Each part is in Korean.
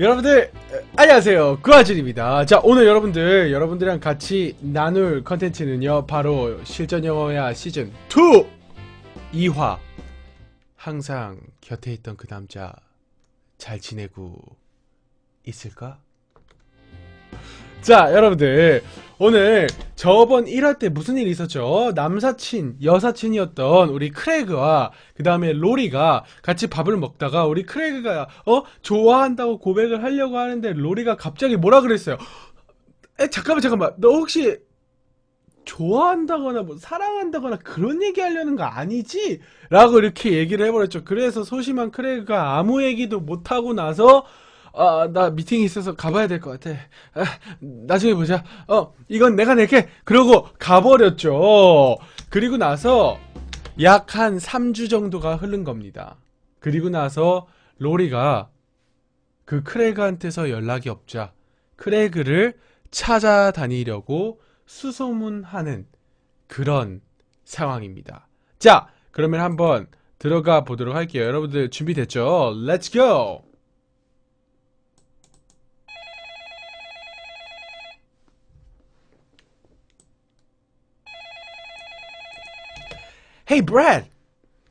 여러분들 안녕하세요 구아진입니다 자 오늘 여러분들 여러분들이랑 같이 나눌 컨텐츠는요 바로 실전영어야 시즌2 2화 항상 곁에 있던 그 남자 잘 지내고 있을까? 자 여러분들 오늘 저번 1화 때 무슨 일이 있었죠? 남사친, 여사친이었던 우리 크레그와 그 다음에 로리가 같이 밥을 먹다가 우리 크레그가 어? 좋아한다고 고백을 하려고 하는데 로리가 갑자기 뭐라 그랬어요? 에 잠깐만 잠깐만 너 혹시 좋아한다거나 뭐 사랑한다거나 그런 얘기 하려는 거 아니지? 라고 이렇게 얘기를 해버렸죠 그래서 소심한 크레그가 아무 얘기도 못하고 나서 아, 나 미팅이 있어서 가봐야 될 것 같아. 아, 나중에 보자. 어, 이건 내가 낼게. 그러고 가버렸죠. 그리고 나서 약 한 3주 정도가 흐른 겁니다. 그리고 나서 로리가 그 크레그한테서 연락이 없자 크레그를 찾아다니려고 수소문하는 그런 상황입니다. 자, 그러면 한번 들어가 보도록 할게요. 여러분들 준비됐죠? Let's go! Hey Brad,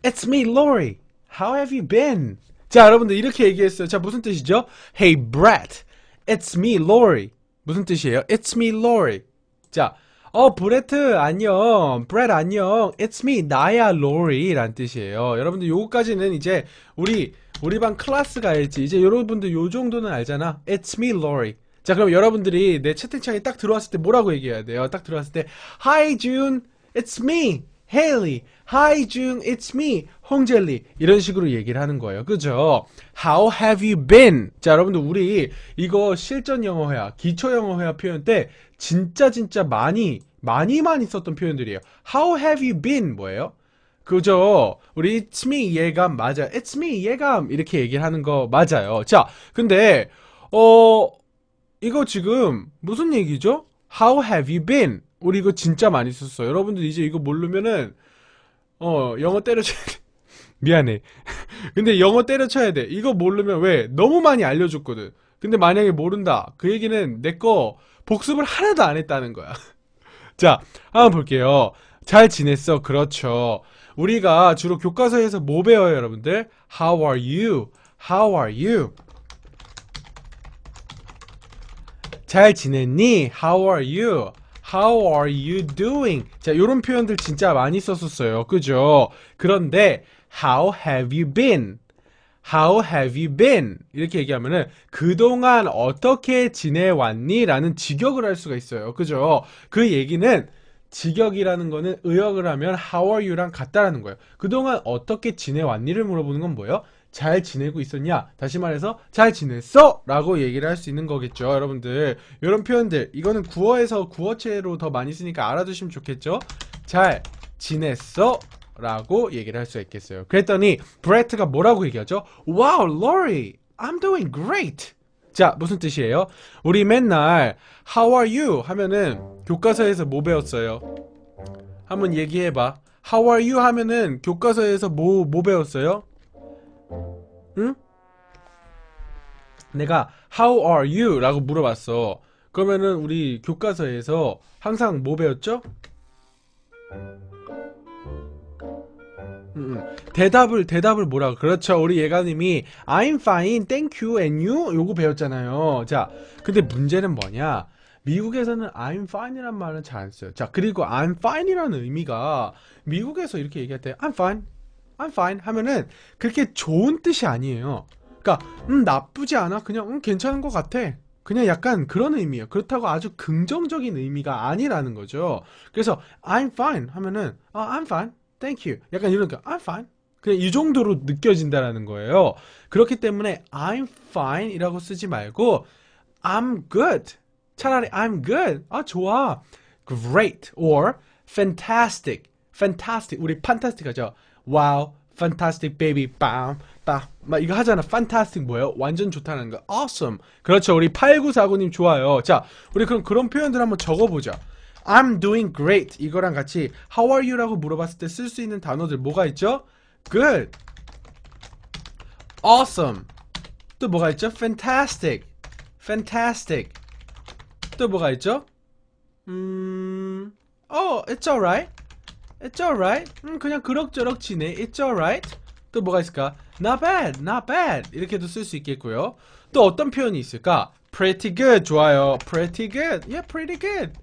it's me, Lori. How have you been? 자, 여러분들 이렇게 얘기했어요. 자, 무슨 뜻이죠? Hey Brad, it's me, Lori. 무슨 뜻이에요? It's me, Lori. 자, 어, 브레트, 안녕. 브렛, 안녕. It's me, 나야, 로리. 란 뜻이에요. 여러분들, 요거까지는 이제, 우리, 우리 반 클래스가 알지. 이제 여러분들 요 정도는 알잖아. It's me, 로리. 자, 그럼 여러분들이 내 채팅창에 딱 들어왔을 때 뭐라고 얘기해야 돼요? 딱 들어왔을 때, Hi, June. It's me, Haley. Hi, Jung. It's me. 홍젤리. 이런 식으로 얘기를 하는 거예요. 그죠? How have you been? 자, 여러분들 우리 이거 실전 영어 회화, 기초 영어 회화 표현 때 진짜 진짜 많이 많이 많이 썼던 표현들이에요. How have you been? 뭐예요? 그죠? 우리 it's me 예감 맞아. It's me 예감 이렇게 얘기를 하는 거 맞아요. 자, 근데 어 이거 지금 무슨 얘기죠? How have you been? 우리 이거 진짜 많이 썼어요. 여러분들 이제 이거 모르면은 어 영어 때려쳐야 돼 미안해 근데 영어 때려쳐야 돼 이거 모르면 왜 너무 많이 알려줬거든 근데 만약에 모른다 그 얘기는 내 거 복습을 하나도 안 했다는 거야 자 한번 볼게요 잘 지냈어 그렇죠 우리가 주로 교과서에서 뭐 배워요 여러분들 How are you? How are you? 잘 지냈니? How are you? How are you doing? 자, 이런 표현들 진짜 많이 썼었어요. 그죠? 그런데 How have you been? How have you been? 이렇게 얘기하면은 그동안 어떻게 지내왔니? 라는 직역을 할 수가 있어요. 그죠? 그 얘기는 직역이라는 거는 의역을 하면 how are you랑 같다라는 거예요. 그동안 어떻게 지내왔니를 물어보는 건 뭐예요? 잘 지내고 있었냐? 다시 말해서 잘 지냈어! 라고 얘기를 할 수 있는 거겠죠. 여러분들 이런 표현들 이거는 구어에서 구어체로 더 많이 쓰니까 알아두시면 좋겠죠. 잘 지냈어! 라고 얘기를 할 수 있겠어요. 그랬더니 브레트가 뭐라고 얘기하죠? 와우, wow, 로리! I'm doing great! 자, 무슨 뜻이에요? 우리 맨날 How are you? 하면은 교과서에서 뭐 배웠어요? 한번 얘기해봐. How are you? 하면은 교과서에서 뭐, 뭐 배웠어요? 응? 내가 How are you? 라고 물어봤어. 그러면은 우리 교과서에서 항상 뭐 배웠죠? 음, 음. 대답을 대답을 뭐라 그렇죠 우리 예가님이 I'm fine, thank you, and you 요거 배웠잖아요 자 근데 문제는 뭐냐 미국에서는 I'm fine이란 말은 잘 안 써요 자 그리고 I'm fine이라는 의미가 미국에서 이렇게 얘기할 때 I'm fine, I'm fine 하면은 그렇게 좋은 뜻이 아니에요 그러니까 음 나쁘지 않아 그냥 음 괜찮은 것 같아 그냥 약간 그런 의미예요 그렇다고 아주 긍정적인 의미가 아니라는 거죠 그래서 I'm fine 하면은 아, I'm fine thank you 약간 이런 거 I'm fine 그냥 이 정도로 느껴진다라는 거예요 그렇기 때문에 I'm fine 이라고 쓰지 말고 I'm good 차라리 I'm good 아 좋아 great or fantastic fantastic 우리 fantastic 하죠 wow, fantastic baby, 빰, 빠. 막 이거 하잖아. fantastic 뭐예요? 완전 좋다는 거. awesome. 그렇죠. 우리 8949님 좋아요. 자, 우리 그럼 그런 표현들 한번 적어보자. I'm doing great. 이거랑 같이 how are you? 라고 물어봤을 때 쓸 수 있는 단어들 뭐가 있죠? good, awesome. 또 뭐가 있죠? fantastic, fantastic. 또 뭐가 있죠? 음, oh, it's alright. It's alright. 음, 그냥 그럭저럭 지내. It's alright. 또 뭐가 있을까? Not bad, not bad. 이렇게도 쓸 수 있겠고요. 또 어떤 표현이 있을까? Pretty good. 좋아요. Pretty good. Yeah, pretty good.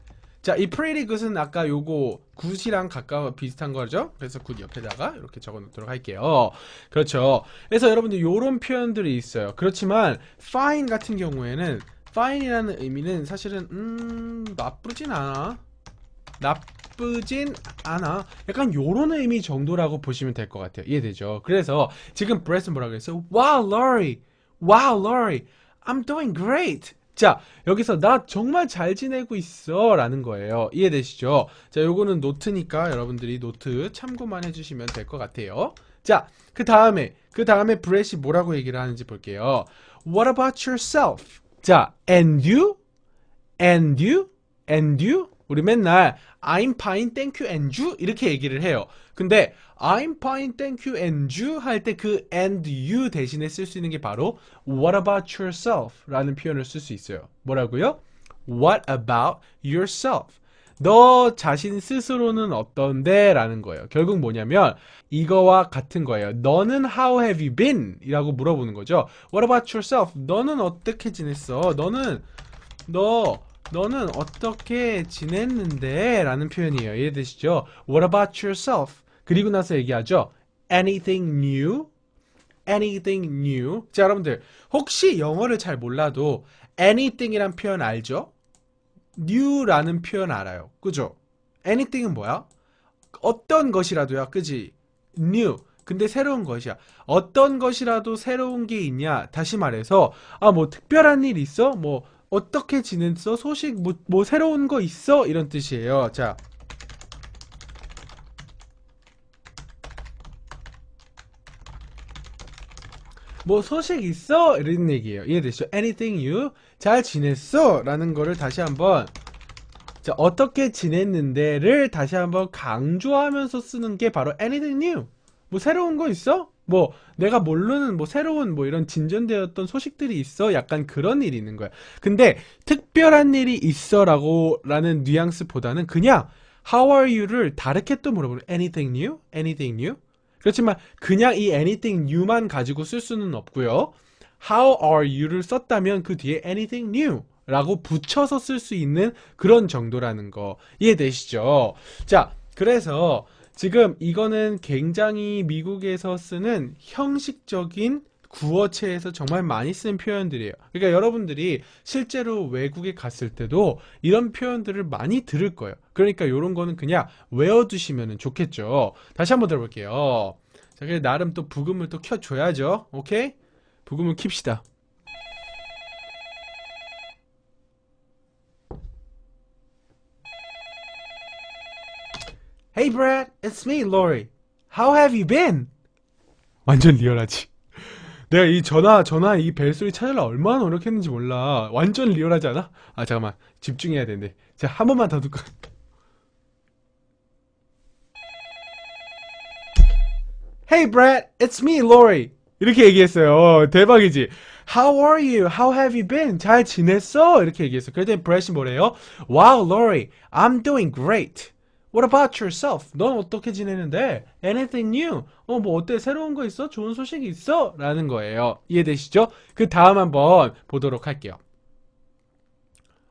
자, 이 pretty good은 아까 요거 굿이랑 가까워 비슷한 거죠. 그래서 굿 옆에다가 이렇게 적어 놓도록 할게요. 그렇죠. 그래서 여러분들 요런 표현들이 있어요. 그렇지만 fine 같은 경우에는 fine이라는 의미는 사실은 음, 나쁘진 않아. 나 나쁘진 않아 약간 요런 의미 정도라고 보시면 될 것 같아요 이해되죠 그래서 지금 브레스 뭐라 고했어 Wow Lori Wow Lori I'm doing great 자 여기서 나 정말 잘 지내고 있어 라는 거예요 이해되시죠 자 요거는 노트니까 여러분들이 노트 참고만 해주시면 될 것 같아요 자 그 다음에 그 다음에 브렛이 뭐라고 얘기를 하는지 볼게요 What about yourself? 자 and you? and you? and you? 우리 맨날 I'm fine, thank you, and you 이렇게 얘기를 해요. 근데 I'm fine, thank you, and you 할 때 그 and you 대신에 쓸 수 있는 게 바로 What about yourself?라는 표현을 쓸 수 있어요. 뭐라고요? What about yourself? 너 자신 스스로는 어떤데? 라는 거예요. 결국 뭐냐면 이거와 같은 거예요. 너는 how have you been? 이라고 물어보는 거죠. What about yourself? 너는 어떻게 지냈어? 너는 너 너는 어떻게 지냈는데? 라는 표현이에요. 이해되시죠? What about yourself? 그리고 나서 얘기하죠. Anything new? Anything new? 자, 여러분들 혹시 영어를 잘 몰라도 anything이란 표현 알죠? new라는 표현 알아요. 그죠? anything은 뭐야? 어떤 것이라도야. 그지? new. 근데 새로운 것이야. 어떤 것이라도 새로운 게 있냐? 다시 말해서 아 뭐 특별한 일 있어? 뭐 어떻게 지냈어? 소식 뭐, 뭐 새로운 거 있어? 이런 뜻이에요. 자, 뭐 소식 있어? 이런 얘기예요. 이해되시죠? Anything you? 잘 지냈어? 라는 거를 다시 한번 자, 어떻게 지냈는데를 다시 한번 강조하면서 쓰는 게 바로 anything new. 뭐 새로운 거 있어? 뭐 내가 모르는 뭐 새로운 뭐 이런 진전되었던 소식들이 있어 약간 그런 일이 있는 거야 근데 특별한 일이 있어 라고 라는 뉘앙스보다는 그냥 How are you를 다르게 또 물어보는 Anything new? Anything new? 그렇지만 그냥 이 anything new만 가지고 쓸 수는 없고요 How are you를 썼다면 그 뒤에 anything new 라고 붙여서 쓸 수 있는 그런 정도라는 거 이해되시죠? 자 그래서 지금 이거는 굉장히 미국에서 쓰는 형식적인 구어체에서 정말 많이 쓰는 표현들이에요. 그러니까 여러분들이 실제로 외국에 갔을 때도 이런 표현들을 많이 들을 거예요. 그러니까 이런 거는 그냥 외워두시면 좋겠죠. 다시 한번 들어볼게요. 자, 그래 나름 또 부금을 또 켜줘야죠. 오케이? 부금을 킵시다. Hey Brad, it's me, Lori. How have you been? 완전 리얼하지. 내가 이 전화 전화 이 벨소리 찾으려 얼마나 노력했는지 몰라. 완전 리얼하지 않아? 아 잠깐만 집중해야 되는데. 제가 한 번만 더 듣고. Hey Brad, it's me, Lori. 이렇게 얘기했어요. 어, 대박이지. How are you? How have you been? 잘 지냈어? 이렇게 얘기했어. 그랬더니 브래시 뭐래요? Wow, Lori, I'm doing great. What about yourself? 넌 어떻게 지내는데? Anything new? 어, 뭐 어때? 새로운 거 있어? 좋은 소식 있어? 라는 거예요. 이해되시죠? 그 다음 한번 보도록 할게요.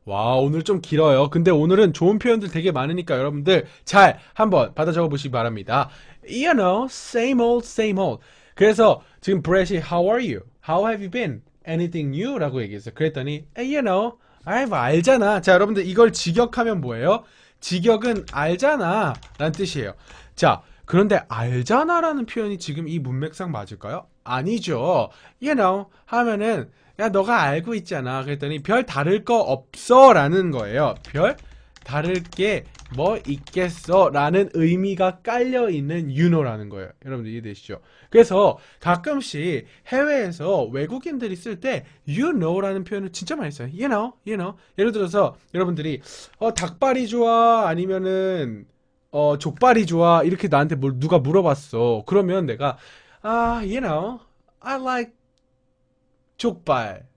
와, 오늘 좀 길어요. 근데 오늘은 좋은 표현들 되게 많으니까 여러분들 잘 한번 받아 적어 보시기 바랍니다. You know, same old, same old. 그래서 지금 브렛이 How are you? How have you been? Anything new? 라고 얘기했어요. 그랬더니 You know, i 이뭐 알잖아. 자, 여러분들 이걸 직역하면 뭐예요? 직역은 알잖아 라는 뜻이에요 자 그런데 알잖아 라는 표현이 지금 이 문맥상 맞을까요? 아니죠 you know 하면은 야 너가 알고 있잖아 그랬더니 별 다를 거 없어 라는 거예요 별 다를 게 뭐 있겠어 라는 의미가 깔려있는 유노라는 거예요 여러분들 이해되시죠? 그래서 가끔씩 해외에서 외국인들이 쓸 때 you know라는 표현을 진짜 많이 써요 you know, you know 예를 들어서 여러분들이 어, 닭발이 좋아 아니면은 어, 족발이 좋아 이렇게 나한테 뭘 누가 물어봤어 그러면 내가 아 you know I like 족발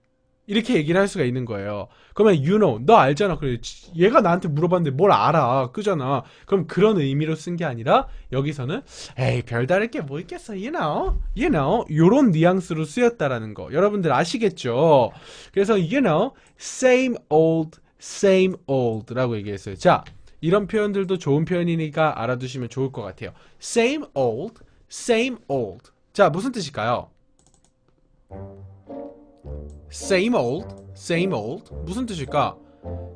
이렇게 얘기를 할 수가 있는 거예요. 그러면 you know, 너 알잖아. 그래. 얘가 나한테 물어봤는데 뭘 알아. 그잖아. 그럼 그런 의미로 쓴 게 아니라 여기서는 에이, 별다를 게 뭐 있겠어. you know. you know. 요런 뉘앙스로 쓰였다라는 거. 여러분들 아시겠죠? 그래서 you know, same old, same old라고 얘기했어요. 자, 이런 표현들도 좋은 표현이니까 알아두시면 좋을 것 같아요. same old, same old. 자, 무슨 뜻일까요? same old, same old 무슨 뜻일까?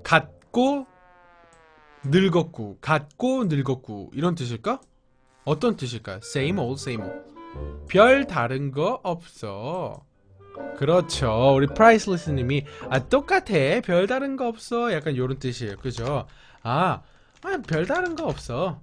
같고 늙었고 같고 늙었고 이런 뜻일까? 어떤 뜻일까? same old, same old 별 다른 거 없어 그렇죠 우리 프라이슬리스님이 아 똑같아 별 다른 거 없어 약간 요런 뜻이에요 그죠? 아, 아 별다른 거 없어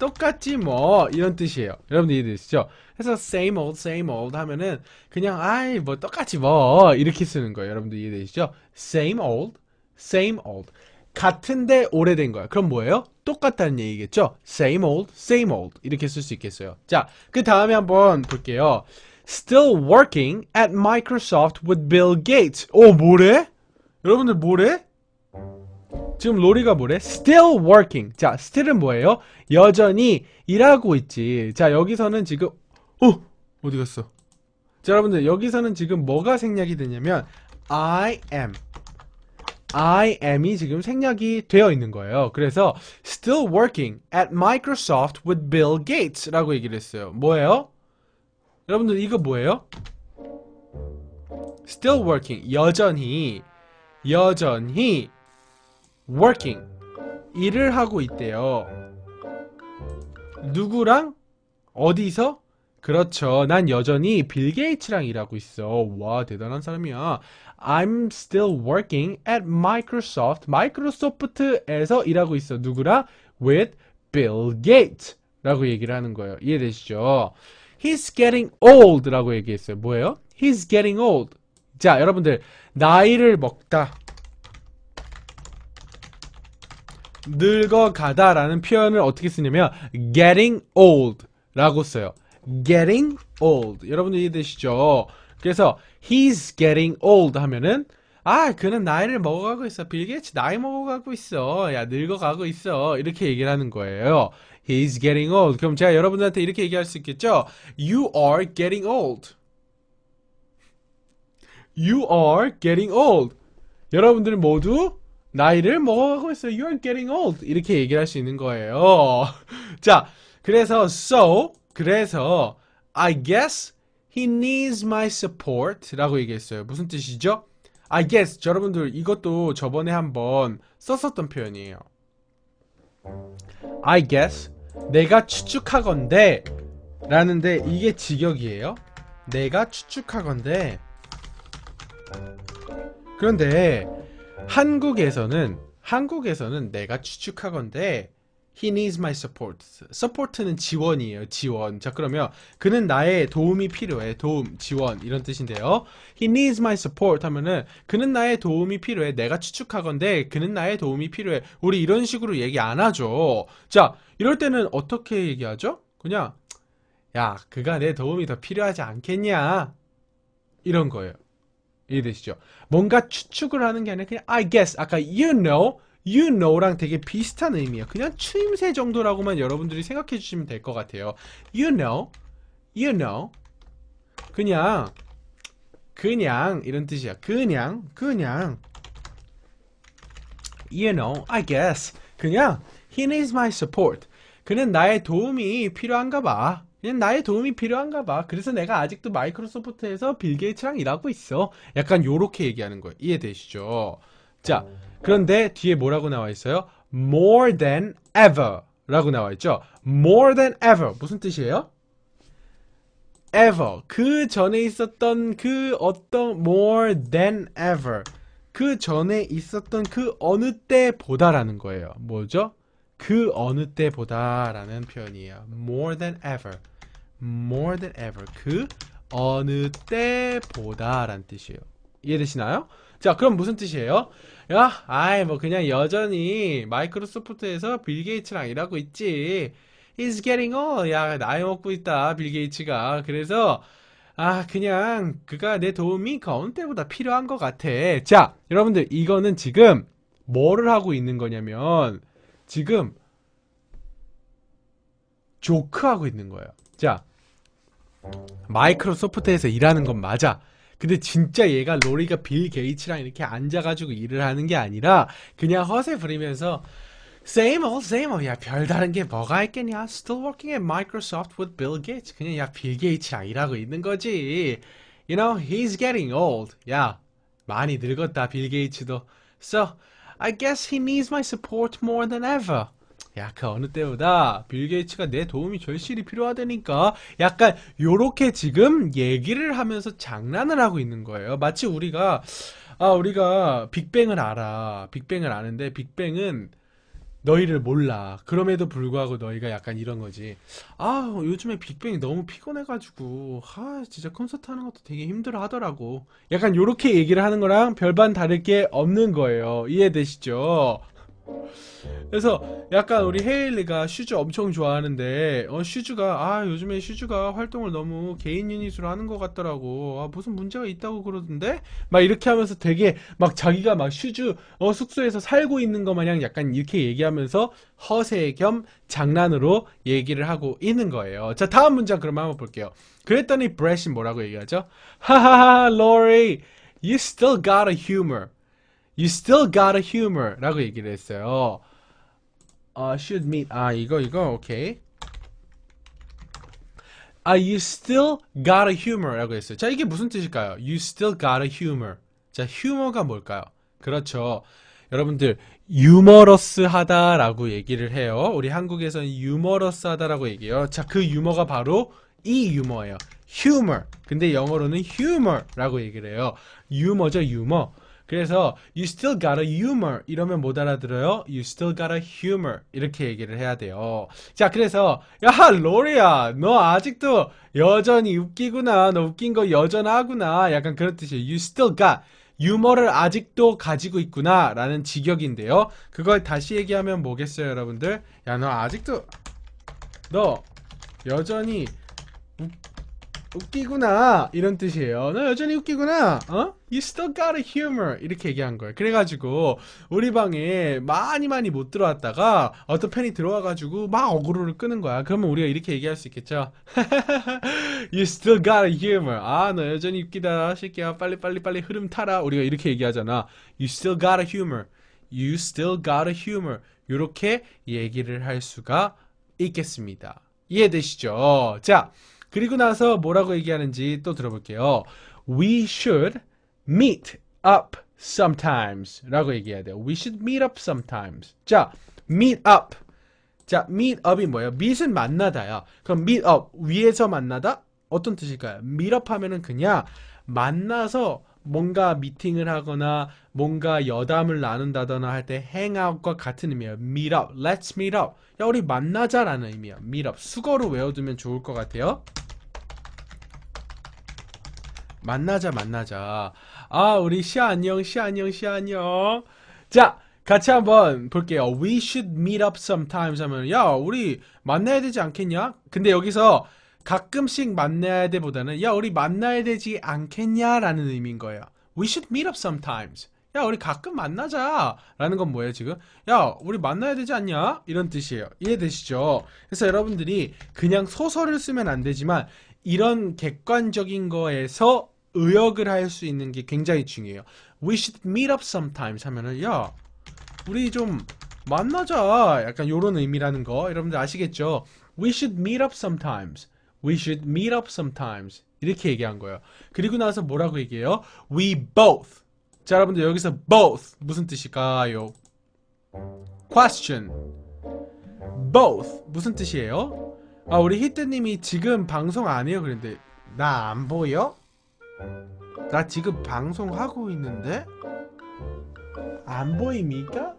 똑같지 뭐 이런 뜻이에요 여러분 들 이해되시죠? 그래서 same old, same old 하면은 그냥 아이 뭐 똑같이 뭐 이렇게 쓰는 거예요. 여러분들 이해되시죠? same old, same old. 같은데 오래된 거야. 그럼 뭐예요? 똑같다는 얘기겠죠? same old, same old 이렇게 쓸 수 있겠어요. 자, 그 다음에 한번 볼게요. Still working at Microsoft with Bill Gates. 오, 어, 뭐래? 여러분들 뭐래? 지금 로리가 뭐래? Still working. 자, still은 뭐예요? 여전히 일하고 있지. 자, 여기서는 지금 어! 어디 갔어? 자, 여러분들 여기서는 지금 뭐가 생략이 되냐면 I am I am이 지금 생략이 되어 있는 거예요. 그래서 still working at Microsoft with Bill Gates라고 얘기를 했어요. 뭐예요? 여러분들 이거 뭐예요? still working 여전히 여전히 working 일을 하고 있대요. 누구랑 어디서 그렇죠. 난 여전히 빌 게이츠랑 일하고 있어. 와, 대단한 사람이야. I'm still working at Microsoft. 마이크로소프트에서 일하고 있어. 누구라? With Bill Gates. 라고 얘기를 하는 거예요. 이해되시죠? He's getting old 라고 얘기했어요. 뭐예요? He's getting old. 자, 여러분들. 나이를 먹다. 늙어가다 라는 표현을 어떻게 쓰냐면 getting old 라고 써요. getting old. 여러분들 이해되시죠? 그래서 he's getting old 하면은 아 그는 나이를 먹어가고 있어 빌 게이츠 나이 먹어가고 있어 야 늙어가고 있어 이렇게 얘기를 하는 거예요 he's getting old 그럼 제가 여러분들한테 이렇게 얘기할 수 있겠죠 you are getting old you are getting old 여러분들 모두 나이를 먹어가고 있어 you are getting old 이렇게 얘기를 할 수 있는 거예요 자 그래서 so 그래서 I guess he needs my support 라고 얘기했어요. 무슨 뜻이죠? I guess 여러분들 이것도 저번에 한번 썼었던 표현이에요. I guess 내가 추측하건데 라는데 이게 직역이에요. 내가 추측하건데 그런데 한국에서는 한국에서는 내가 추측하건데 He needs my support. support는 지원이에요. 지원. 자, 그러면 그는 나의 도움이 필요해. 도움, 지원 이런 뜻인데요. He needs my support 하면은 그는 나의 도움이 필요해. 내가 추측하건데 그는 나의 도움이 필요해. 우리 이런 식으로 얘기 안 하죠. 자, 이럴 때는 어떻게 얘기하죠? 그냥 야, 그가 내 도움이 더 필요하지 않겠냐? 이런 거예요. 이해되시죠? 뭔가 추측을 하는 게 아니라 그냥 I guess 아까 you know you know랑 되게 비슷한 의미예요. 그냥 추임새 정도라고만 여러분들이 생각해 주시면 될 것 같아요. you know, you know. 그냥 그냥 이런 뜻이야. 그냥 그냥 you know, I guess. 그냥 he needs my support. 그는 나의 도움이 필요한가 봐. 그냥 나의 도움이 필요한가 봐. 그래서 내가 아직도 마이크로소프트에서 빌 게이츠랑 일하고 있어. 약간 요렇게 얘기하는 거예요. 이해되시죠? 자, 그런데 뒤에 뭐라고 나와 있어요? more than ever 라고 나와 있죠. more than ever 무슨 뜻이에요? ever 그 전에 있었던 그 어떤 more than ever 그 전에 있었던 그 어느 때보다라는 거예요. 뭐죠? 그 어느 때보다라는 표현이에요. more than ever more than ever 그 어느 때보다라는 뜻이에요. 이해되시나요? 자 그럼 무슨 뜻이에요? 야, 아이 뭐 그냥 여전히 마이크로소프트에서 빌 게이츠랑 일하고 있지. He's getting old. 야, 나이 먹고 있다. 빌 게이츠가. 그래서 아 그냥 그가 내 도움이 가운 때보다 필요한 것 같아. 자, 여러분들 이거는 지금 뭐를 하고 있는 거냐면 지금 조크하고 있는 거예요. 자, 마이크로소프트에서 일하는 건 맞아. 근데 진짜 얘가 로리가 빌 게이츠랑 이렇게 앉아가지고 일을 하는 게 아니라 그냥 허세 부리면서 same old same old 야 별다른 게 뭐가 있겠냐 still working at Microsoft with Bill Gates 그냥 야 빌 게이츠랑 일하고 있는 거지 you know he's getting old 야 많이 늙었다 빌 게이츠도 so I guess he needs my support more than ever 약간 어느 때보다 빌 게이츠가 내 도움이 절실히 필요하다니까 약간 요렇게 지금 얘기를 하면서 장난을 하고 있는 거예요 마치 우리가 아 우리가 빅뱅을 알아 빅뱅을 아는데 빅뱅은 너희를 몰라 그럼에도 불구하고 너희가 약간 이런 거지 아 요즘에 빅뱅이 너무 피곤해가지고 아 진짜 콘서트 하는 것도 되게 힘들어 하더라고 약간 요렇게 얘기를 하는 거랑 별반 다를 게 없는 거예요 이해되시죠 그래서 약간 우리 헤일리가 슈즈 엄청 좋아하는데 어, 슈즈가 아 요즘에 슈즈가 활동을 너무 개인 유닛으로 하는 것 같더라고 아 무슨 문제가 있다고 그러던데 막 이렇게 하면서 되게 막 자기가 막 슈즈 어, 숙소에서 살고 있는 것 마냥 약간 이렇게 얘기하면서 허세 겸 장난으로 얘기를 하고 있는 거예요 자 다음 문장 그러면 한번 볼게요 그랬더니 브래시 뭐라고 얘기하죠 하하하 로리 You still got a humor You still got a humor 라고 얘기를 했어요 uh, Should meet 아 이거 이거 오케이 아, you still got a humor 라고 했어요 자 이게 무슨 뜻일까요? You still got a humor 자 휴머가 뭘까요? 그렇죠 여러분들 유머러스하다 라고 얘기를 해요 우리 한국에서는 유머러스하다 라고 얘기해요 자그 유머가 바로 이 유머예요 humor 근데 영어로는 humor 라고 얘기를 해요 유머죠 유머 그래서 you still got a humor 이러면 못 알아들어요. you still got a humor 이렇게 얘기를 해야 돼요. 자 그래서 야 로리야 너 아직도 여전히 웃기구나 너 웃긴 거 여전하구나 약간 그런 뜻이에요. you still got 유머를 아직도 가지고 있구나 라는 직역인데요. 그걸 다시 얘기하면 뭐겠어요 여러분들? 야 너 아직도 너 여전히 웃기구나 이런 뜻이에요 너 여전히 웃기구나 어? You still got a humor 이렇게 얘기한 거예요 그래가지고 우리 방에 많이 많이 못 들어왔다가 어떤 팬이 들어와가지고 막 어그로를 끄는 거야 그러면 우리가 이렇게 얘기할 수 있겠죠 You still got a humor 아너 여전히 웃기다 새끼야 빨리 빨리 빨리 흐름 타라 우리가 이렇게 얘기하잖아 You still got a humor You still got a humor 이렇게 얘기를 할 수가 있겠습니다 이해되시죠? 자 그리고 나서 뭐라고 얘기하는지 또 들어볼게요. We should meet up sometimes 라고 얘기해야 돼요. We should meet up sometimes. 자, meet up. 자, meet up이 뭐예요? meet은 만나다야. 그럼 meet up, 위에서 만나다? 어떤 뜻일까요? meet up 하면은 그냥 만나서 뭔가 미팅을 하거나 뭔가 여담을 나눈다거나 할 때 hangout과 같은 의미예요. meet up, let's meet up. 야, 우리 만나자라는 의미예요. meet up. 수거로 외워두면 좋을 것 같아요. 만나자 만나자 아 우리 시아 안녕 시아 안녕 시아 안녕 자 같이 한번 볼게요 we should meet up sometimes 하면 야 우리 만나야 되지 않겠냐 근데 여기서 가끔씩 만나야 돼 보다는 야 우리 만나야 되지 않겠냐 라는 의미인 거예요 we should meet up sometimes 야 우리 가끔 만나자 라는 건 뭐예요 지금 야 우리 만나야 되지 않냐 이런 뜻이에요 이해되시죠 그래서 여러분들이 그냥 소설을 쓰면 안 되지만 이런 객관적인 거에서 의역을 할 수 있는 게 굉장히 중요해요. We should meet up sometimes 하면은 야 우리 좀 만나자 약간 요런 의미라는 거 여러분들 아시겠죠? We should meet up sometimes. We should meet up sometimes. 이렇게 얘기한 거예요. 그리고 나서 뭐라고 얘기해요? We both. 자 여러분들 여기서 both 무슨 뜻일까요? Question. Both 무슨 뜻이에요? 아 우리 히트님이 지금 방송 안 해요 그런데 나 안 보여? 나 지금 방송하고 있는데? 안 보입니까?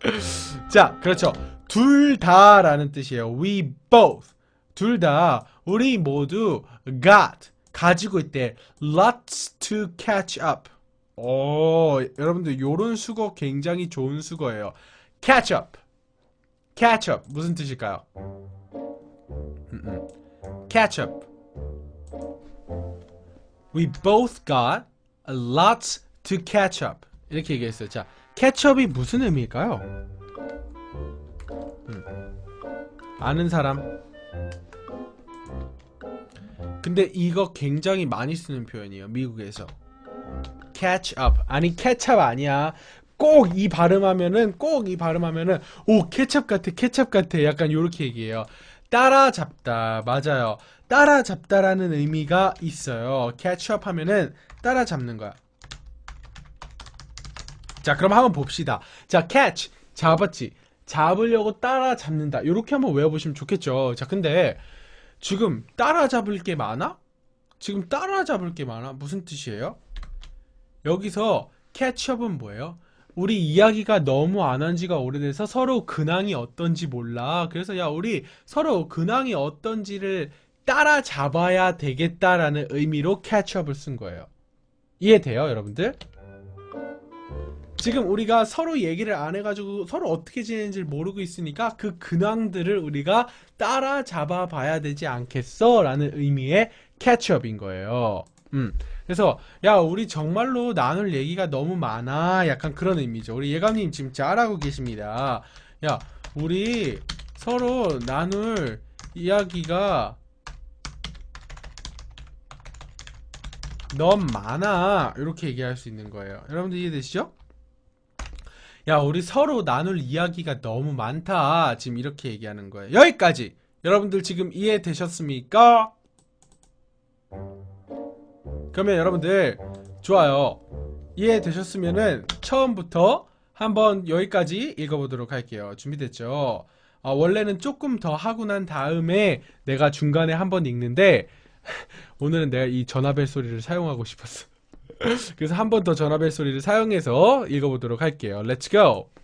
자, 그렇죠. 둘 다라는 뜻이에요. We both. 둘 다, 우리 모두 got, 가지고 있대. Lots to catch up. 오, 어, 여러분들 요런 수거 굉장히 좋은 수거예요. Catch up. Catch up. 무슨 뜻일까요? 음, 음. Catch up. We both got a lot to catch up. 이렇게 얘기했어요. 자, catch up이 무슨 의미일까요? 음. 아는 사람. 근데 이거 굉장히 많이 쓰는 표현이에요. 미국에서. catch up. 아니, catch up 아니야. 꼭 이 발음하면은, 꼭 이 발음하면은, 오, 케첩 같아, 케첩 같아. 약간 요렇게 얘기해요. 따라잡다 맞아요 따라잡다라는 의미가 있어요 catch up 하면은 따라잡는 거야 자 그럼 한번 봅시다 자 catch 잡았지 잡으려고 따라잡는다 이렇게 한번 외워보시면 좋겠죠 자 근데 지금 따라잡을 게 많아? 지금 따라잡을 게 많아? 무슨 뜻이에요? 여기서 catch up은 뭐예요? 우리 이야기가 너무 안 한 지가 오래돼서 서로 근황이 어떤지 몰라. 그래서 야, 우리 서로 근황이 어떤지를 따라잡아야 되겠다라는 의미로 캐치업을 쓴 거예요. 이해돼요, 여러분들? 지금 우리가 서로 얘기를 안 해가지고 서로 어떻게 지내는지 모르고 있으니까 그 근황들을 우리가 따라잡아 봐야 되지 않겠어? 라는 의미의 캐치업인 거예요. 음. 그래서 야 우리 정말로 나눌 얘기가 너무 많아 약간 그런 의미죠 우리 예감님 지금 잘하고 계십니다 야 우리 서로 나눌 이야기가 너 많아 이렇게 얘기할 수 있는 거예요 여러분들 이해되시죠? 야 우리 서로 나눌 이야기가 너무 많다 지금 이렇게 얘기하는 거예요 여기까지 여러분들 지금 이해되셨습니까? 그러면 여러분들 좋아요 이해되셨으면은 처음부터 한번 여기까지 읽어보도록 할게요 준비됐죠? 어, 원래는 조금 더 하고 난 다음에 내가 중간에 한번 읽는데 오늘은 내가 이 전화벨 소리를 사용하고 싶었어 그래서 한번 더 전화벨 소리를 사용해서 읽어보도록 할게요 렛츠고